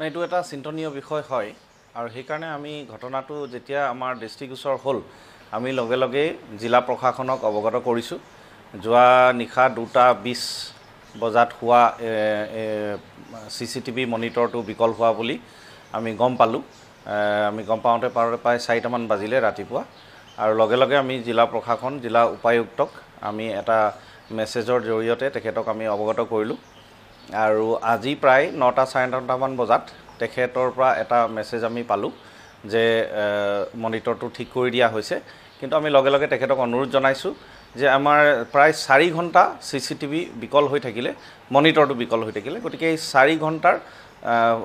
নাই এইটো এটা চিন্তনীয় বিষয় হয় আৰু সেইকাৰণে আমি ঘটনাটো যেতিয়া আমাৰ দৃষ্টিগোচৰ হ'ল আমি লগে লগেই জিলা প্ৰশাসনক অৱগত কৰিছোঁ যোৱা নিশা দুটা বিছ বজাত হোৱা চি চি টিভি মনিটৰটো বিকল হোৱা বুলি আমি গম পালোঁ আমি গম পাওঁতে পাওঁতে প্ৰায় চাৰিটামান বাজিলে ৰাতিপুৱা আৰু লগে লগে আমি জিলা প্ৰশাসন জিলা উপায়ুক্তক আমি এটা মেছেজৰ জৰিয়তে তেখেতক আমি অৱগত কৰিলোঁ আৰু আজি প্ৰায় নটা চাৰে নটামান বজাত তেখেতৰ পৰা এটা মেছেজ আমি পালোঁ যে মনিটৰটো ঠিক কৰি দিয়া হৈছে কিন্তু আমি লগে লগে তেখেতক অনুৰোধ জনাইছোঁ যে আমাৰ প্ৰায় চাৰি ঘণ্টা চি চি টিভি বিকল হৈ থাকিলে মনিটৰটো বিকল হৈ থাকিলে গতিকে এই চাৰি ঘণ্টাৰ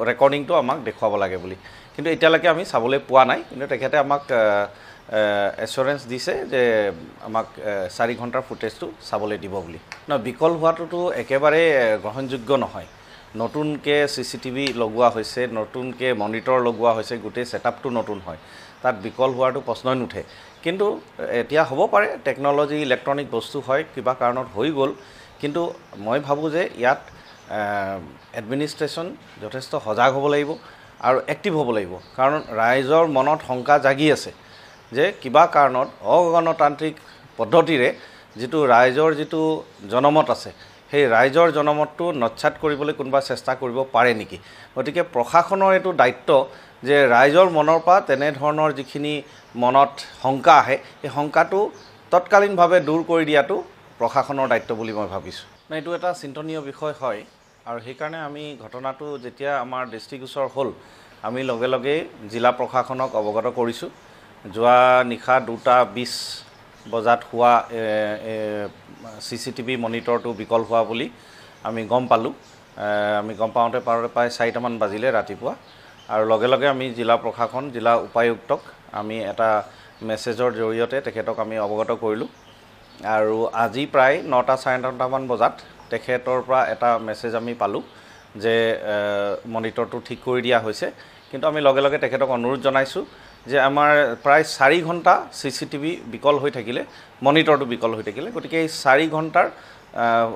ৰেকৰ্ডিংটো আমাক দেখুৱাব লাগে বুলি কিন্তু এতিয়ালৈকে আমি চাবলৈ পোৱা নাই কিন্তু তেখেতে আমাক এচুৰেঞ্চ দিছে যে আমাক চাৰি ঘণ্টাৰ ফুটেজটো চাবলৈ দিব বুলি ন বিকল হোৱাটোতো একেবাৰে গ্ৰহণযোগ্য নহয় নতুনকৈ চি চি টিভি লগোৱা হৈছে নতুনকৈ মনিটৰ লগোৱা হৈছে গোটেই ছেটআপটো নতুন হয় তাত বিকল হোৱাটো প্ৰশ্নই নুঠে কিন্তু এতিয়া হ'ব পাৰে টেকন'লজি ইলেক্ট্ৰনিক বস্তু হয় কিবা কাৰণত হৈ গ'ল কিন্তু মই ভাবোঁ যে ইয়াত এডমিনিষ্ট্ৰেশ্যন যথেষ্ট সজাগ হ'ব লাগিব আৰু এক্টিভ হ'ব লাগিব কাৰণ ৰাইজৰ মনত শংকা জাগি আছে যে কিবা কাৰণত অগণতান্ত্ৰিক পদ্ধতিৰে যিটো ৰাইজৰ যিটো জনমত আছে সেই ৰাইজৰ জনমতটো নচ্ছাত কৰিবলৈ কোনোবা চেষ্টা কৰিব পাৰে নেকি গতিকে প্ৰশাসনৰ এইটো দায়িত্ব যে ৰাইজৰ মনৰ পৰা তেনেধৰণৰ যিখিনি মনত শংকা আহে সেই শংকাটো তৎকালীনভাৱে দূৰ কৰি দিয়াটো প্ৰশাসনৰ দায়িত্ব বুলি মই ভাবিছোঁ মানে এইটো এটা চিন্তনীয় বিষয় হয় আৰু সেইকাৰণে আমি ঘটনাটো যেতিয়া আমাৰ দৃষ্টিগোচৰ হ'ল আমি লগে লগেই জিলা প্ৰশাসনক অৱগত কৰিছোঁ যোৱা নিশা দুটা বিছ বজাত হোৱা চি চি টিভি মনিটৰটো বিকল হোৱা বুলি আমি গম পালোঁ আমি গম পাওঁতে পাওঁতে প্ৰায় চাৰিটামান বাজিলে ৰাতিপুৱা আৰু লগে লগে আমি জিলা প্ৰশাসন জিলা উপায়ুক্তক আমি এটা মেছেজৰ জৰিয়তে তেখেতক আমি অৱগত কৰিলোঁ আৰু আজি প্ৰায় নটা চাৰে নটামান বজাত তেখেতৰ পৰা এটা মেছেজ আমি পালোঁ যে মনিটৰটো ঠিক কৰি দিয়া হৈছে কিন্তু আমি লগে লগে তেখেতক অনুৰোধ জনাইছোঁ যে আমাৰ প্ৰায় চাৰি ঘণ্টা চি চি টিভি বিকল হৈ থাকিলে মনিটৰটো বিকল হৈ থাকিলে গতিকে এই চাৰি ঘণ্টাৰ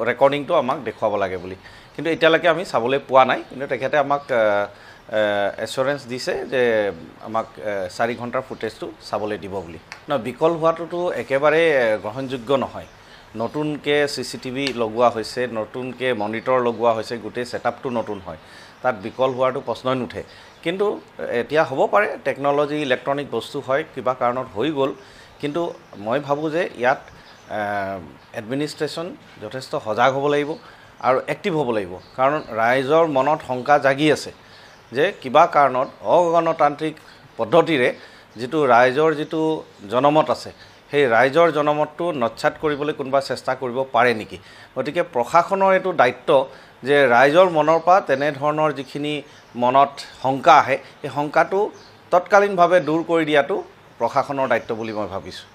ৰেকৰ্ডিংটো আমাক দেখুৱাব লাগে বুলি কিন্তু এতিয়ালৈকে আমি চাবলৈ পোৱা নাই কিন্তু তেখেতে আমাক এচুৰেঞ্চ দিছে যে আমাক চাৰি ঘণ্টাৰ ফুটেজটো চাবলৈ দিব বুলি ন বিকল হোৱাটোতো একেবাৰে গ্ৰহণযোগ্য নহয় নতুনকৈ চি চি টিভি লগোৱা হৈছে নতুনকৈ মনিটৰ লগোৱা হৈছে গোটেই চেটআপটো নতুন হয় তাত বিকল হোৱাটো প্ৰশ্নই নুঠে কিন্তু এতিয়া হ'ব পাৰে টেকন'লজি ইলেক্ট্ৰনিক বস্তু হয় কিবা কাৰণত হৈ গ'ল কিন্তু মই ভাবোঁ যে ইয়াত এডমিনিষ্ট্ৰেশ্যন যথেষ্ট সজাগ হ'ব লাগিব আৰু এক্টিভ হ'ব লাগিব কাৰণ ৰাইজৰ মনত শংকা জাগি আছে যে কিবা কাৰণত অগণতান্ত্ৰিক পদ্ধতিৰে যিটো ৰাইজৰ যিটো জনমত আছে সেই ৰাইজৰ জনমতটো নচ্ছাত কৰিবলৈ কোনোবা চেষ্টা কৰিব পাৰে নেকি গতিকে প্ৰশাসনৰ এইটো দায়িত্ব যে ৰাইজৰ মনৰ পৰা তেনেধৰণৰ যিখিনি মনত শংকা আহে সেই শংকাটো তৎকালীনভাৱে দূৰ কৰি দিয়াটো প্ৰশাসনৰ দায়িত্ব বুলি মই ভাবিছোঁ